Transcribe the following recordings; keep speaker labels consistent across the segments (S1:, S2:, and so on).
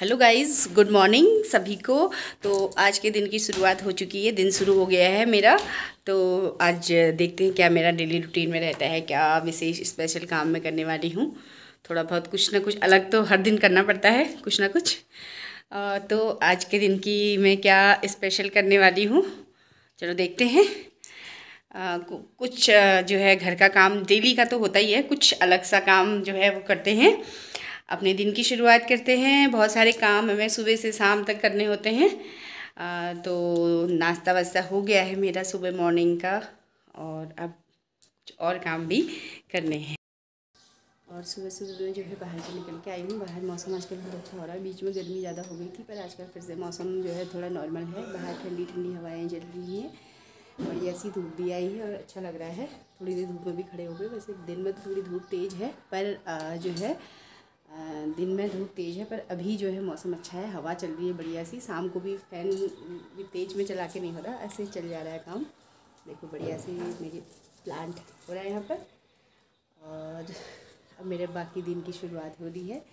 S1: hello guys good morning सभी को तो आज के दिन की शुरुआत हो चुकी है दिन शुरू हो गया है मेरा तो आज देखते हैं क्या मेरा डेली रूटीन में रहता है क्या विशेष स्पेशल काम मैं करने वाली हूँ थोड़ा बहुत कुछ ना कुछ अलग तो हर दिन करना पड़ता है कुछ ना कुछ तो आज के दिन की मैं क्या स्पेशल करने वाली हूँ चलो देखते हैं आ, कुछ जो है घर का काम डेली का तो होता ही है कुछ अलग सा काम जो है वो करते हैं अपने दिन की शुरुआत करते हैं बहुत सारे काम हमें सुबह से शाम तक करने होते हैं आ, तो नाश्ता वास्ता हो गया है मेरा सुबह मॉर्निंग का और अब कुछ और काम भी करने हैं और सुबह सुबह में जो है बाहर से निकल के आई हूँ बाहर मौसम आजकल बहुत अच्छा हो रहा है बीच में गर्मी ज़्यादा हो गई थी पर आजकल फिर से मौसम जो है थोड़ा नॉर्मल है बाहर ठंडी ठंडी हवाएं चल रही हैं बढ़िया सी धूप भी आई है और अच्छा लग रहा है थोड़ी देर धूप में भी खड़े हो गए वैसे दिन में तो थोड़ी धूप तेज़ है पर जो है दिन में धूप तेज़ है पर अभी जो है मौसम अच्छा है हवा चल रही है बढ़िया सी शाम को भी फैन भी तेज़ में चला के नहीं हो रहा ऐसे चल जा रहा है काम देखो बढ़िया सी मेरी प्लांट हो रहा है यहाँ पर और अब मेरे बाकी दिन की शुरुआत हो रही है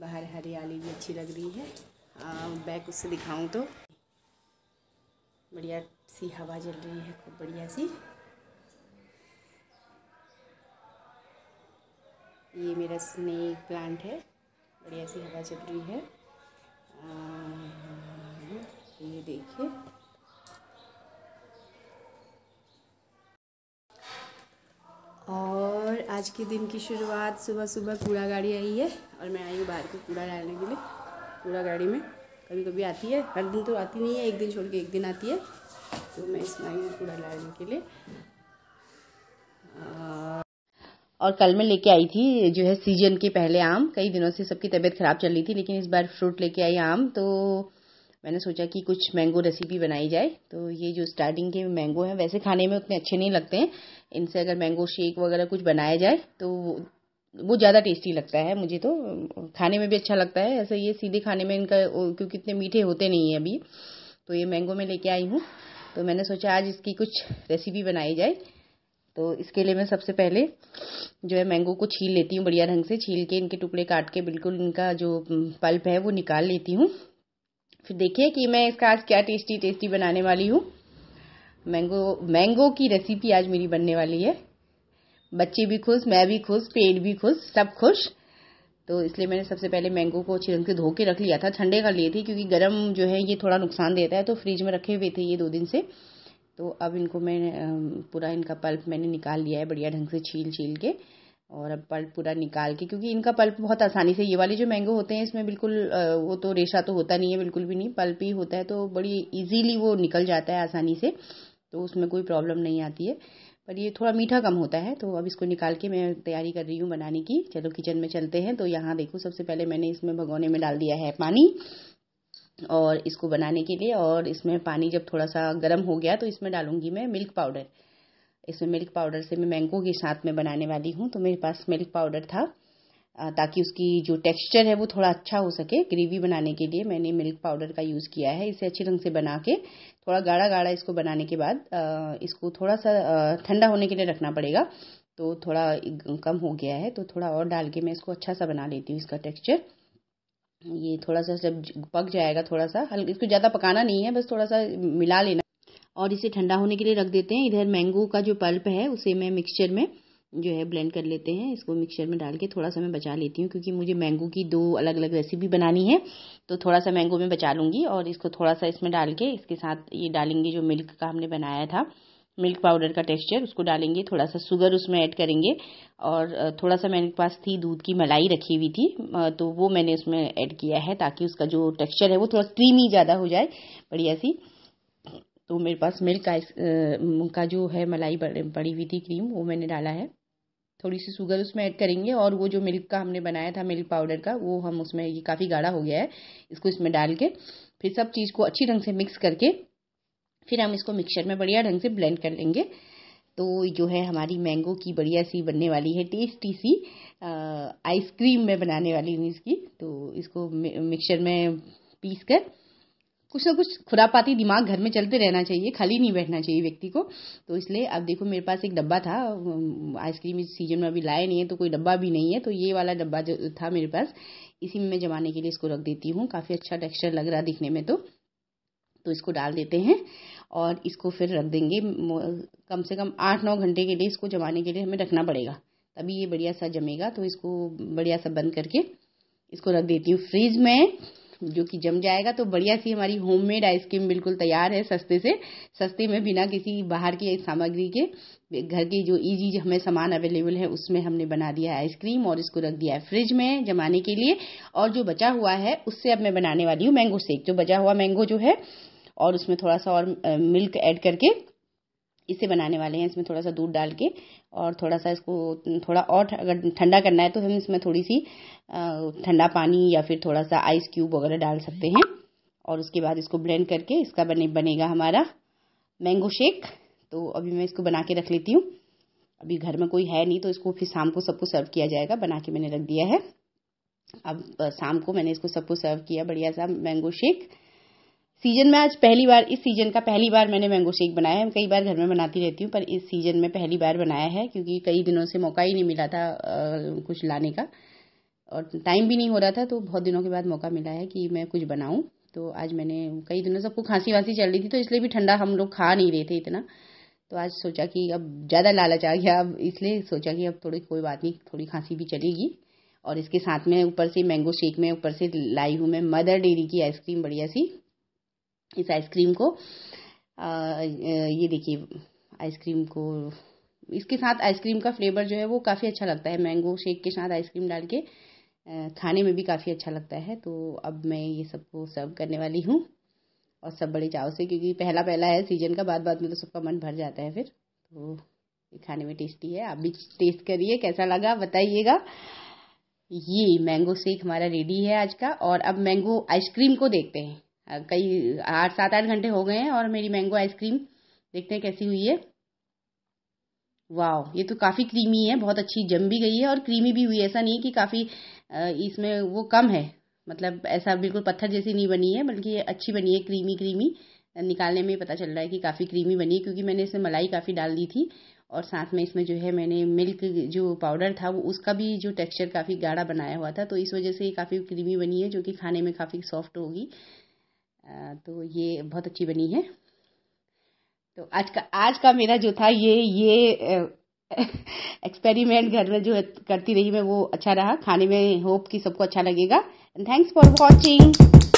S1: बाहर हरियाली भी अच्छी लग रही है आ, बैक उससे दिखाऊं तो बढ़िया सी हवा चल रही है खूब बढ़िया सी ये मेरा स्नेक प्लांट है बढ़िया सी हवा चल रही है आ, ये देखिए और आज के दिन की शुरुआत सुबह सुबह कूड़ा गाड़ी आई है और मैं आई हूँ बाहर को कूड़ा डालने के लिए कूड़ा गाड़ी में कभी कभी आती है हर दिन तो आती नहीं है एक दिन छोड़ के एक दिन आती है तो मैं इसमें आई कूड़ा लाने के लिए और कल मैं लेके आई थी जो है सीजन के पहले आम कई दिनों से सबकी तबीयत ख़राब चल रही थी लेकिन इस बार फ्रूट लेके आई आम तो मैंने सोचा कि कुछ मैंगो रेसिपी बनाई जाए तो ये जो स्टार्टिंग के मैंगो हैं वैसे खाने में उतने अच्छे नहीं लगते हैं इनसे अगर मैंगो शेक वगैरह कुछ बनाया जाए तो वो ज़्यादा टेस्टी लगता है मुझे तो खाने में भी अच्छा लगता है ऐसे ये सीधे खाने में इनका क्योंकि इतने मीठे होते नहीं हैं अभी तो ये मैंगो मैं लेके आई हूँ तो मैंने सोचा आज इसकी कुछ रेसिपी बनाई जाए तो इसके लिए मैं सबसे पहले जो है मैंगो को छील लेती हूँ बढ़िया ढंग से छील के इनके टुकड़े काट के बिल्कुल इनका जो पल्प है वो निकाल लेती हूँ फिर देखिए कि मैं इसका आज क्या टेस्टी टेस्टी बनाने वाली हूँ मैंगो मैंगो की रेसिपी आज मेरी बनने वाली है बच्चे भी खुश मैं भी खुश पेट भी खुश सब खुश तो इसलिए मैंने सबसे पहले मैंगो को ढंग से धो के रख लिया था ठंडे कर लिए थे क्योंकि गर्म जो है ये थोड़ा नुकसान देता है तो फ्रिज में रखे हुए थे ये दो दिन से तो अब इनको मैं पूरा इनका पल्प मैंने निकाल लिया है बढ़िया ढंग से छील छील के और अब पल्प पूरा निकाल के क्योंकि इनका पल्प बहुत आसानी से ये वाले जो मैंगो होते हैं इसमें बिल्कुल वो तो रेशा तो होता नहीं है बिल्कुल भी नहीं पल्प ही होता है तो बड़ी इजीली वो निकल जाता है आसानी से तो उसमें कोई प्रॉब्लम नहीं आती है पर ये थोड़ा मीठा कम होता है तो अब इसको निकाल के मैं तैयारी कर रही हूँ बनाने की चलो किचन में चलते हैं तो यहाँ देखो सबसे पहले मैंने इसमें भगोने में डाल दिया है पानी और इसको बनाने के लिए और इसमें पानी जब थोड़ा सा गर्म हो गया तो इसमें डालूंगी मैं मिल्क पाउडर इसमें मिल्क पाउडर से मैं मैंगो के साथ में बनाने वाली हूँ तो मेरे पास मिल्क पाउडर था ताकि उसकी जो टेक्सचर है वो थोड़ा अच्छा हो सके ग्रेवी बनाने के लिए मैंने मिल्क पाउडर का यूज़ किया है इसे अच्छे ढंग से बना के थोड़ा गाढ़ा गाढ़ा इसको बनाने के बाद इसको थोड़ा सा ठंडा होने के लिए रखना पड़ेगा तो थोड़ा कम हो गया है तो थोड़ा और डाल के मैं इसको अच्छा सा बना लेती हूँ इसका टेक्सचर ये थोड़ा सा जब पक जाएगा थोड़ा सा हल्का इसको ज़्यादा पकाना नहीं है बस थोड़ा सा मिला लेना और इसे ठंडा होने के लिए रख देते हैं इधर मैंगो का जो पल्प है उसे मैं मिक्सचर में जो है ब्लेंड कर लेते हैं इसको मिक्सचर में डाल के थोड़ा सा मैं बचा लेती हूँ क्योंकि मुझे मैंगो की दो अलग अलग रेसिपी बनानी है तो थोड़ा सा मैंगो में बचा लूँगी और इसको थोड़ा सा इसमें डाल के इसके साथ ये डालेंगे जो मिल्क का हमने बनाया था मिल्क पाउडर का टेक्सचर उसको डालेंगे थोड़ा सा शुगर उसमें ऐड करेंगे और थोड़ा सा मेरे पास थी दूध की मलाई रखी हुई थी तो वो मैंने उसमें ऐड किया है ताकि उसका जो टेक्सचर है वो थोड़ा क्रीमी ज़्यादा हो जाए बढ़िया सी तो मेरे पास मिल्क आइस का जो है मलाई पड़ी हुई थी क्रीम वो मैंने डाला है थोड़ी सी शुगर उसमें ऐड करेंगे और वो जो मिल्क का हमने बनाया था मिल्क पाउडर का वो हम उसमें ये काफ़ी गाढ़ा हो गया है इसको इसमें डाल के फिर सब चीज़ को अच्छी ढंग से मिक्स करके फिर हम इसको मिक्सर में बढ़िया ढंग से ब्लेंड कर लेंगे तो जो है हमारी मैंगो की बढ़िया सी बनने वाली है टेस्टी सी आइसक्रीम में बनाने वाली हूँ इसकी तो इसको मिक्सचर में पीस कर कुछ ना कुछ खुरापाती दिमाग घर में चलते रहना चाहिए खाली नहीं बैठना चाहिए व्यक्ति को तो इसलिए अब देखो मेरे पास एक डब्बा था आइसक्रीम इस सीजन में अभी लाए नहीं है तो कोई डब्बा भी नहीं है तो ये वाला डब्बा जो था मेरे पास इसी में मैं जमाने के लिए इसको रख देती हूँ काफ़ी अच्छा टेक्स्चर लग रहा दिखने में तो तो इसको डाल देते हैं और इसको फिर रख देंगे कम से कम आठ नौ घंटे के लिए इसको जमाने के लिए हमें रखना पड़ेगा तभी ये बढ़िया सा जमेगा तो इसको बढ़िया सा बंद करके इसको रख देती हूँ फ्रिज में जो कि जम जाएगा तो बढ़िया सी हमारी होममेड आइसक्रीम बिल्कुल तैयार है सस्ते से सस्ते में बिना किसी बाहर की सामग्री के घर के जो जो हमें सामान अवेलेबल है उसमें हमने बना दिया है आइसक्रीम और इसको रख दिया है फ्रिज में जमाने के लिए और जो बचा हुआ है उससे अब मैं बनाने वाली हूँ मैंगो सेक जो बचा हुआ मैंगो जो है और उसमें थोड़ा सा और मिल्क ऐड करके इसे बनाने वाले हैं इसमें थोड़ा सा दूध डाल के और थोड़ा सा इसको थोड़ा और अगर ठंडा करना है तो हम इसमें थोड़ी सी ठंडा पानी या फिर थोड़ा सा आइस क्यूब वगैरह डाल सकते हैं और उसके बाद इसको ब्लेंड करके इसका बने बनेगा हमारा मैंगो शेक तो अभी मैं इसको बना के रख लेती हूँ अभी घर में कोई है नहीं तो इसको फिर शाम को सबको सर्व किया जाएगा बना के मैंने रख दिया है अब शाम को मैंने इसको सबको सर्व किया बढ़िया सा मैंगो शेक सीजन में आज पहली बार इस सीजन का पहली बार मैंने मैंगो शेक बनाया है कई बार घर में बनाती रहती हूँ पर इस सीजन में पहली बार बनाया है क्योंकि कई दिनों से मौका ही नहीं मिला था आ, कुछ लाने का और टाइम भी नहीं हो रहा था तो बहुत दिनों के बाद मौका मिला है कि मैं कुछ बनाऊँ तो आज मैंने कई दिनों सबको खांसी वांसी चल रही थी तो इसलिए भी ठंडा हम लोग खा नहीं रहे थे इतना तो आज सोचा कि अब ज़्यादा लालच आ गया अब इसलिए सोचा कि अब थोड़ी कोई बात नहीं थोड़ी खांसी भी चलेगी और इसके साथ में ऊपर से मैंगो शेक में ऊपर से लाई हूँ मैं मदर डेरी की आइसक्रीम बढ़िया सी इस आइसक्रीम को आ, ये देखिए आइसक्रीम को इसके साथ आइसक्रीम का फ्लेवर जो है वो काफ़ी अच्छा लगता है मैंगो शेक के साथ आइसक्रीम डाल के खाने में भी काफ़ी अच्छा लगता है तो अब मैं ये सबको सर्व करने वाली हूँ और सब बड़े चाव से क्योंकि पहला पहला है सीजन का बाद बाद में तो सबका मन भर जाता है फिर तो ये खाने में टेस्टी है आप भी टेस्ट करिए कैसा लगा बताइएगा ये मैंगो शेक हमारा रेडी है आज का और अब मैंगो आइसक्रीम को देखते हैं कई आठ सात आठ घंटे हो गए हैं और मेरी मैंगो आइसक्रीम देखते हैं कैसी हुई है वाह ये तो काफ़ी क्रीमी है बहुत अच्छी जम भी गई है और क्रीमी भी हुई ऐसा नहीं कि काफ़ी इसमें वो कम है मतलब ऐसा बिल्कुल पत्थर जैसी नहीं बनी है बल्कि अच्छी बनी है क्रीमी क्रीमी निकालने में पता चल रहा है कि काफ़ी क्रीमी बनी है क्योंकि मैंने इसमें मलाई काफ़ी डाल दी थी और साथ में इसमें जो है मैंने मिल्क जो पाउडर था वो उसका भी जो टेक्सचर काफ़ी गाढ़ा बनाया हुआ था तो इस वजह से ये काफ़ी क्रीमी बनी है जो कि खाने में काफ़ी सॉफ्ट होगी तो ये बहुत अच्छी बनी है तो आज का आज का मेरा जो था ये ये एक्सपेरिमेंट घर में जो करती रही मैं वो अच्छा रहा खाने में होप कि सबको अच्छा लगेगा एंड थैंक्स फॉर वॉचिंग